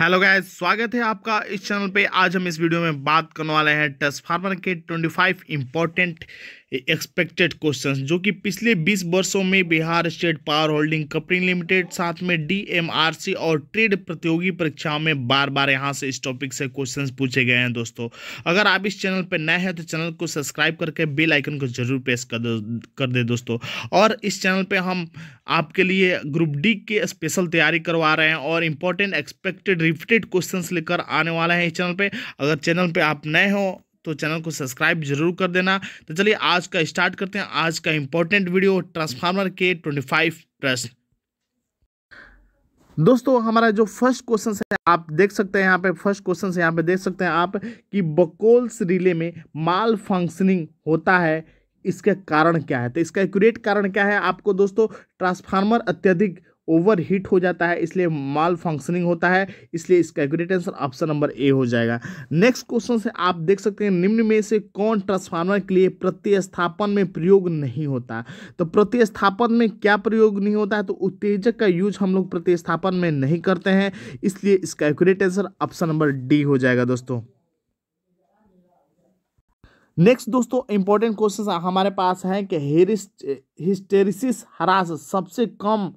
hello guys स्वागत है आपका इस चैनल पे आज हम इस वीडियो में बात करने वाले हैं ट्रांसफार्मर के 25 इंपॉर्टेंट एक्सपेक्टेड क्वेश्चन जो कि पिछले 20 वर्षों में Bihar state power holding company limited साथ में डीएमआरसी और ट्रेड प्रतियोगी परीक्षाओं में बार बार यहां से इस टॉपिक से क्वेश्चन पूछे गए हैं दोस्तों अगर आप इस चैनल पर नए हैं तो चैनल को सब्सक्राइब करके बेल आइकन को जरूर प्रेस कर कर दे दोस्तों और इस चैनल पर हम आपके लिए ग्रुप डी की स्पेशल तैयारी करवा रहे हैं और important expected related repeated question लेकर आने वाले हैं इस चैनल पर अगर चैनल पर आप नए हो तो चैनल को सब्सक्राइब जरूर कर देना तो चलिए आज का स्टार्ट करते हैं आज का इंपॉर्टेंट वीडियो ट्रांसफार्मर के ट्वेंटी फाइव प्रश्न दोस्तों हमारा जो फर्स्ट क्वेश्चन है आप देख सकते हैं यहाँ पे फर्स्ट क्वेश्चन है यहाँ पे देख सकते हैं आप कि बकोल्स रिले में माल फंक्शनिंग होता है इसके कारण क्या है तो इसका एक्यूरेट कारण क्या है आपको दोस्तों ट्रांसफार्मर अत्यधिक ओवर हीट हो जाता है इसलिए माल फंक्शनिंग होता है इसलिए इसका accurate answer option number A हो जाएगा नेक्स्ट क्वेश्चन से आप देख सकते हैं निम्न में से कौन ट्रांसफार्मर के लिए प्रतिस्थापन में प्रयोग नहीं होता तो प्रतिस्थापन में क्या प्रयोग नहीं होता है तो उत्तेजक का यूज हम लोग प्रतिस्थापन में नहीं करते हैं इसलिए इसका accurate answer option number D हो जाएगा दोस्तों नेक्स्ट दोस्तों इंपॉर्टेंट क्वेश्चन हमारे पास है कि हिस्टेरिसिस हरास सबसे कम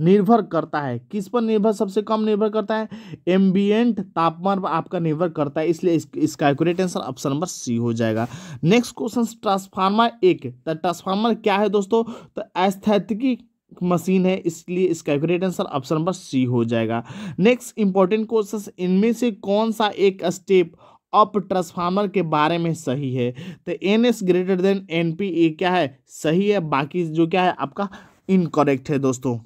निर्भर करता है किस पर निर्भर सबसे कम निर्भर करता है एम्बियंट तापमान पर आपका निर्भर करता है इसलिए इस, इसका accurate answer option number C हो जाएगा नेक्स्ट क्वेश्चन ट्रांसफार्मर एक तो ट्रांसफार्मर क्या है दोस्तों तो एस्थेटिकी मशीन है इसलिए इसका accurate answer option number C हो जाएगा नेक्स्ट इंपॉर्टेंट क्वेश्चन इनमें से कौन सा एक स्टेप अप ट्रांसफार्मर के बारे में सही है तो N S greater than N P A क्या है सही है बाकी जो क्या है आपका इनकरेक्ट है दोस्तों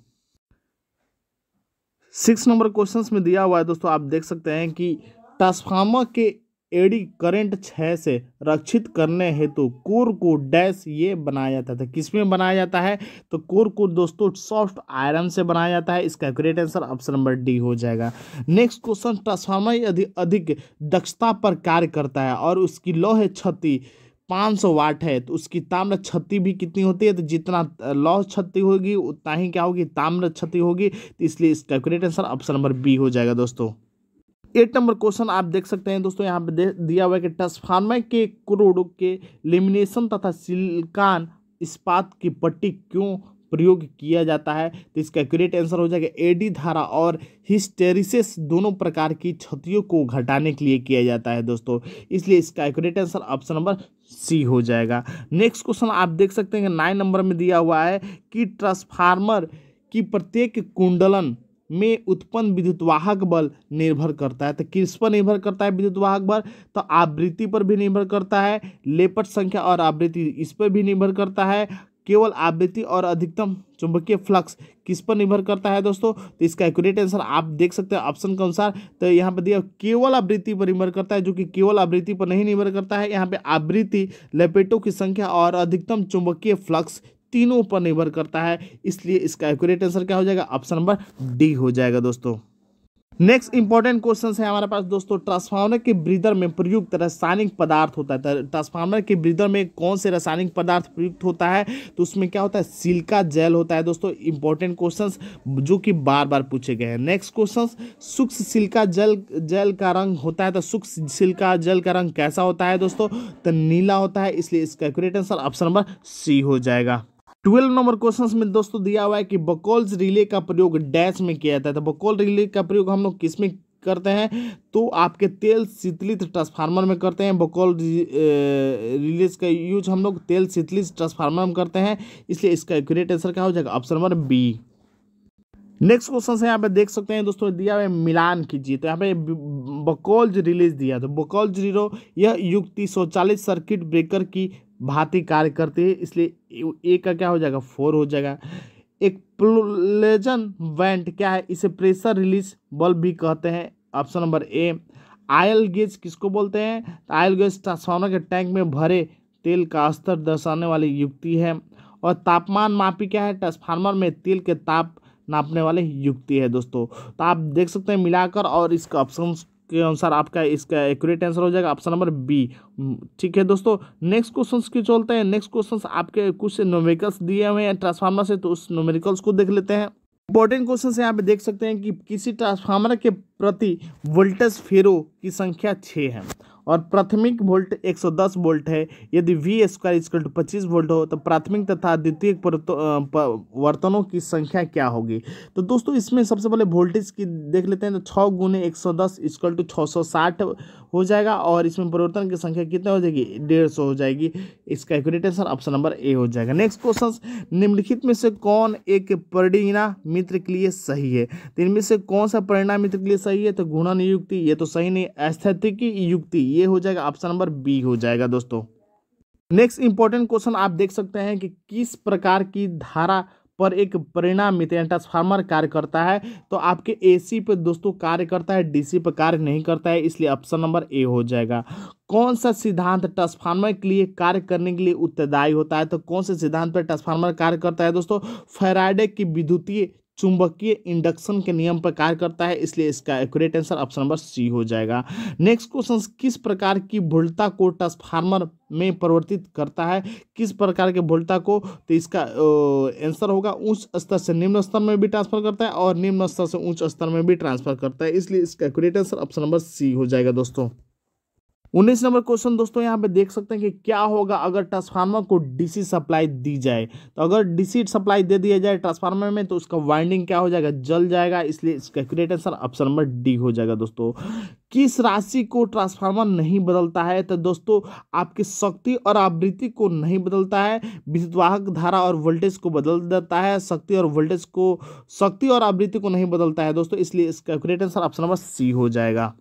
सिक्स नंबर क्वेश्चन में दिया हुआ है दोस्तों आप देख सकते हैं कि ट्रांसफार्मर के एडी करंट छः से रक्षित करने हेतु तो कोर को डैश ये बनाया जाता था किसमें बनाया जाता है तो कोर को दोस्तों सॉफ्ट आयरन से बनाया जाता है इसका correct answer option number D हो जाएगा नेक्स्ट क्वेश्चन ट्रांसफार्मर अधिक अधिक दक्षता पर कार्य करता है और उसकी लौह क्षति पाँच सौ वाट है तो उसकी ताम्र क्षति भी कितनी होती है तो जितना लॉस क्षति होगी उतना ही क्या होगी ताम्र क्षति होगी तो इसलिए इसका correct answer option number B हो जाएगा दोस्तों एट नंबर क्वेश्चन आप देख सकते हैं दोस्तों यहाँ पे दिया हुआ है कि ट्रांसफार्मर के क्रोड के लेमिनेशन तथा सिल्कान इस्पात की पट्टी क्यों प्रयोग किया जाता है तो इसका करेक्ट आंसर हो जाएगा एडी धारा और हिस्टेरिसिस दोनों प्रकार की क्षतियों को घटाने के लिए किया जाता है दोस्तों इसलिए इसका accurate answer option number C हो जाएगा नेक्स्ट क्वेश्चन आप देख सकते हैं नाइन नंबर में दिया हुआ है कि ट्रांसफार्मर की प्रत्येक कुंडलन में उत्पन्न विद्युतवाहक बल निर्भर करता है तो किस पर निर्भर करता है विद्युतवाहक बल तो आवृत्ति पर भी निर्भर करता है लेपट संख्या और आवृत्ति इस पर भी निर्भर करता है केवल आवृत्ति और अधिकतम चुंबकीय फ्लक्स किस पर निर्भर करता है दोस्तों तो इसका एक्यूरेट आंसर आप देख सकते हैं ऑप्शन के अनुसार तो यहाँ पर दिया केवल आवृत्ति पर निर्भर करता है जो कि केवल आवृत्ति पर नहीं निर्भर करता है यहाँ पे आवृत्ति लपेटों की संख्या और अधिकतम चुंबकीय फ्लक्स तीनों पर निर्भर करता है इसलिए इसका एक्यूरेट आंसर क्या हो जाएगा ऑप्शन नंबर डी हो जाएगा दोस्तों नेक्स्ट इंपॉर्टेंट क्वेश्चन है हमारे पास दोस्तों ट्रांसफार्मर के ब्रीदर में प्रयुक्त रासायनिक पदार्थ होता है ट्रांसफार्मर के ब्रीदर में कौन से रासायनिक पदार्थ प्रयुक्त होता है तो उसमें क्या होता है सिल्का जेल होता है दोस्तों इंपॉर्टेंट क्वेश्चंस जो कि बार बार पूछे गए हैं नेक्स्ट क्वेश्चन सूक्ष्म सिल्का जल जल का रंग होता है तो सूक्ष्म सिल्का जल का रंग कैसा होता है दोस्तों तो नीला होता है इसलिए इसका accurate answer option number C हो जाएगा ट्वेल्व नंबर क्वेश्चन में दोस्तों दिया हुआ है कि बकोल्स रिले का प्रयोग डैश में किया जाता है तो बकोल रिले का प्रयोग हम लोग किस में करते हैं तो आपके तेल शीतलित ट्रांसफार्मर में करते हैं बकोल रिलीज का यूज हम लोग तेल शीतलित ट्रांसफार्मर में करते हैं इसलिए इसका एक्यूरेट आंसर क्या हो जाएगा option number B next question से यहाँ पे देख सकते हैं दोस्तों दिया हुआ है मिलान कीजिए तो यहाँ पे बकोल्ज रिलीज दिया तो बकोल्ज जीरो यह युक्ति सौ सर्किट ब्रेकर की भांति कार्य करती है इसलिए ए का क्या हो जाएगा फोर हो जाएगा एक प्लेजन वेंट क्या है इसे प्रेशर रिलीज बल्ब भी कहते हैं option number A oil gauge किसको बोलते हैं तो आयल गेज ट्रांसफार्मर के टैंक में भरे तेल का स्तर दर्शाने वाली युक्ति है और तापमान मापी क्या है ट्रांसफार्मर में तेल के ताप नापने वाले युक्ति है दोस्तों तो आप देख सकते हैं मिलाकर और इसका ऑप्शन के अनुसार आपका इसका एक्यूरेट आंसर हो जाएगा ऑप्शन नंबर बी ठीक है दोस्तों नेक्स्ट क्वेश्चन की चलते हैं नेक्स्ट क्वेश्चन आपके कुछ नोमेरिकल्स दिए हुए हैं ट्रांसफार्मर से तो उस नोमेरिकल्स को देख लेते हैं इंपॉर्टेंट क्वेश्चन यहाँ पे देख सकते हैं कि किसी ट्रांसफार्मर के प्रति वोल्टेज फेरो की संख्या छः है और प्राथमिक वोल्ट 110 वोल्ट है यदि वी स्क्वायर स्क्वल टू पच्चीस वोल्ट हो तो प्राथमिक तथा द्वितीय तो, वर्तनों की संख्या क्या होगी तो दोस्तों इसमें सबसे पहले वोल्टेज की देख लेते हैं तो छः गुने एक सौ दस इजकल टू छः सौ साठ हो जाएगा और इसमें परिवर्तन की संख्या कितने हो जाएगी डेढ़ सौ हो जाएगी इसका accurate answer option number A हो जाएगा नेक्स्ट क्वेश्चन निम्नलिखित में से कौन एक परिणाम मित्र के लिए सही है तो इनमें से कौन सा परिणाम मित्र के लिए सही है तो गुणन युक्ति ये तो सही नहीं एस्थेटिक युक्ति ये हो जाएगा ऑप्शन नंबर बी हो जाएगा दोस्तों नेक्स्ट इंपॉर्टेंट क्वेश्चन आप देख सकते हैं कि किस प्रकार की धारा पर एक परिणाम मित्र ट्रांसफार्मर कार्य करता है तो आपके एसी पे दोस्तों कार्य करता है डीसी पे कार्य नहीं करता है इसलिए ऑप्शन नंबर ए हो जाएगा कौन सा सिद्धांत ट्रांसफार्मर के लिए कार्य करने के लिए उत्तरदायी होता है तो कौन से सिद्धांत पर ट्रांसफार्मर कार्य करता है दोस्तों फेराइडे की विद्युतीय चुंबकीय इंडक्शन के नियम पर कार्य करता है इसलिए इसका accurate answer option number C हो जाएगा नेक्स्ट क्वेश्चन किस प्रकार की भुलता को ट्रांसफार्मर में परिवर्तित करता है किस प्रकार के भुलता को तो इसका आंसर होगा उच्च स्तर से निम्न स्तर में भी ट्रांसफर करता है और निम्न स्तर से उच्च स्तर में भी ट्रांसफर करता है इसलिए इसका accurate answer option number C हो जाएगा दोस्तों उन्नीस नंबर क्वेश्चन दोस्तों यहाँ पे देख सकते हैं कि क्या होगा अगर ट्रांसफार्मर को डीसी सप्लाई दी जाए तो अगर डीसी सप्लाई दे दिया जाए ट्रांसफार्मर में तो उसका वाइंडिंग क्या हो जाएगा जल जाएगा इसलिए इसका correct answer option number D हो जाएगा दोस्तों किस राशि को ट्रांसफार्मर नहीं बदलता है तो दोस्तों आपकी शक्ति और आवृत्ति को नहीं बदलता है विद्युतवाहक धारा और वोल्टेज को बदल देता है शक्ति और वोल्टेज को शक्ति और आवृत्ति को नहीं बदलता है दोस्तों इसलिए इसका correct answer option number C हो जाएगा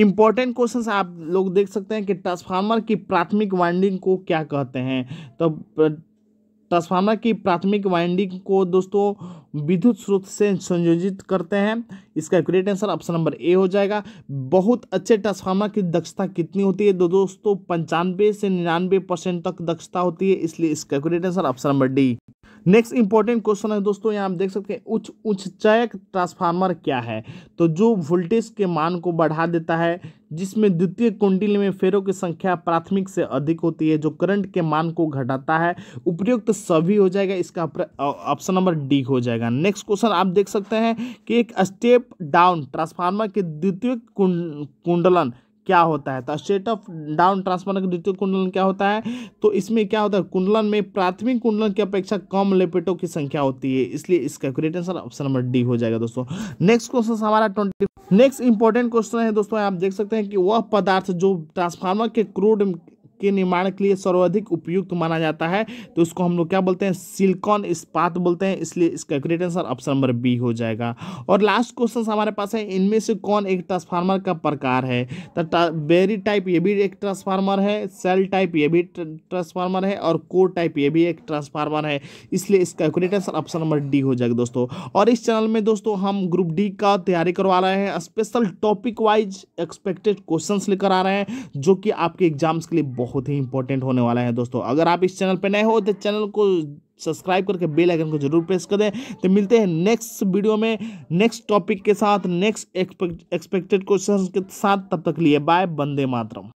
इंपॉर्टेंट क्वेश्चन आप लोग देख सकते हैं कि ट्रांसफार्मर की प्राथमिक वाइंडिंग को क्या कहते हैं तो ट्रांसफार्मर की प्राथमिक वाइंडिंग को दोस्तों विद्युत स्रोत से संयोजित करते हैं इसका correct answer option number A हो जाएगा बहुत अच्छे ट्रांसफार्मर की दक्षता कितनी होती है दो दोस्तों पंचानवे से निन्यानवे परसेंट तक दक्षता होती है इसलिए इसका correct answer option number D next important question है दोस्तों यहाँ आप देख सकते हैं उच्च उच्चयक ट्रांसफार्मर क्या है तो जो वोल्टेज के मान को बढ़ा देता है जिसमें द्वितीय कुंडली में फेरों की संख्या प्राथमिक से अधिक होती है जो करंट के मान को घटाता है उपयुक्त सभी हो जाएगा इसका ऑप्शन नंबर डी हो जाएगा नेक्स्ट क्वेश्चन आप देख सकते हैं कि एक स्टेप डाउन ट्रांसफार्मर के द्वितीय कुंडलन क्या होता है तो स्टेट ऑफ डाउन ट्रांसफॉर्मर का द्वितीय कुंडलन क्या होता है तो इसमें क्या होता है कुंडलन में प्राथमिक कुंडलन की अपेक्षा कम लेपेटों की संख्या होती है इसलिए इसका correct answer option number D हो जाएगा दोस्तों नेक्स्ट क्वेश्चन हमारा ट्वेंटी नेक्स्ट इंपॉर्टेंट क्वेश्चन है दोस्तों आप देख सकते हैं कि वह पदार्थ जो ट्रांसफार्मर के क्रूड के निर्माण के लिए सर्वाधिक उपयुक्त माना जाता है तो इसको हम लोग क्या बोलते हैं सिलिकॉन इस्पात बोलते हैं इसलिए इसका correct answer option number B हो जाएगा और लास्ट क्वेश्चन हमारे पास है इनमें से कौन एक ट्रांसफार्मर का प्रकार है तो बेरी टाइप ये भी एक ट्रांसफार्मर है सेल टाइप ये भी ट्रांसफार्मर है और कोर टाइप ये भी एक ट्रांसफार्मर है इसलिए इसका correct answer option number D हो जाएगा दोस्तों और इस चैनल में दोस्तों हम ग्रुप डी का तैयारी करवा रहे हैं special topic wise expected questions लेकर आ रहे हैं जो कि आपके एग्जाम्स के लिए बहुत बहुत ही इंपॉर्टेंट होने वाला है दोस्तों अगर आप इस चैनल पर नए हो तो चैनल को सब्सक्राइब करके बेल आइकन को जरूर प्रेस करें तो मिलते हैं नेक्स्ट वीडियो में नेक्स्ट टॉपिक के साथ नेक्स्ट एक्सपेक्टेड क्वेश्चन के साथ तब तक लिए बाय बंदे मातरम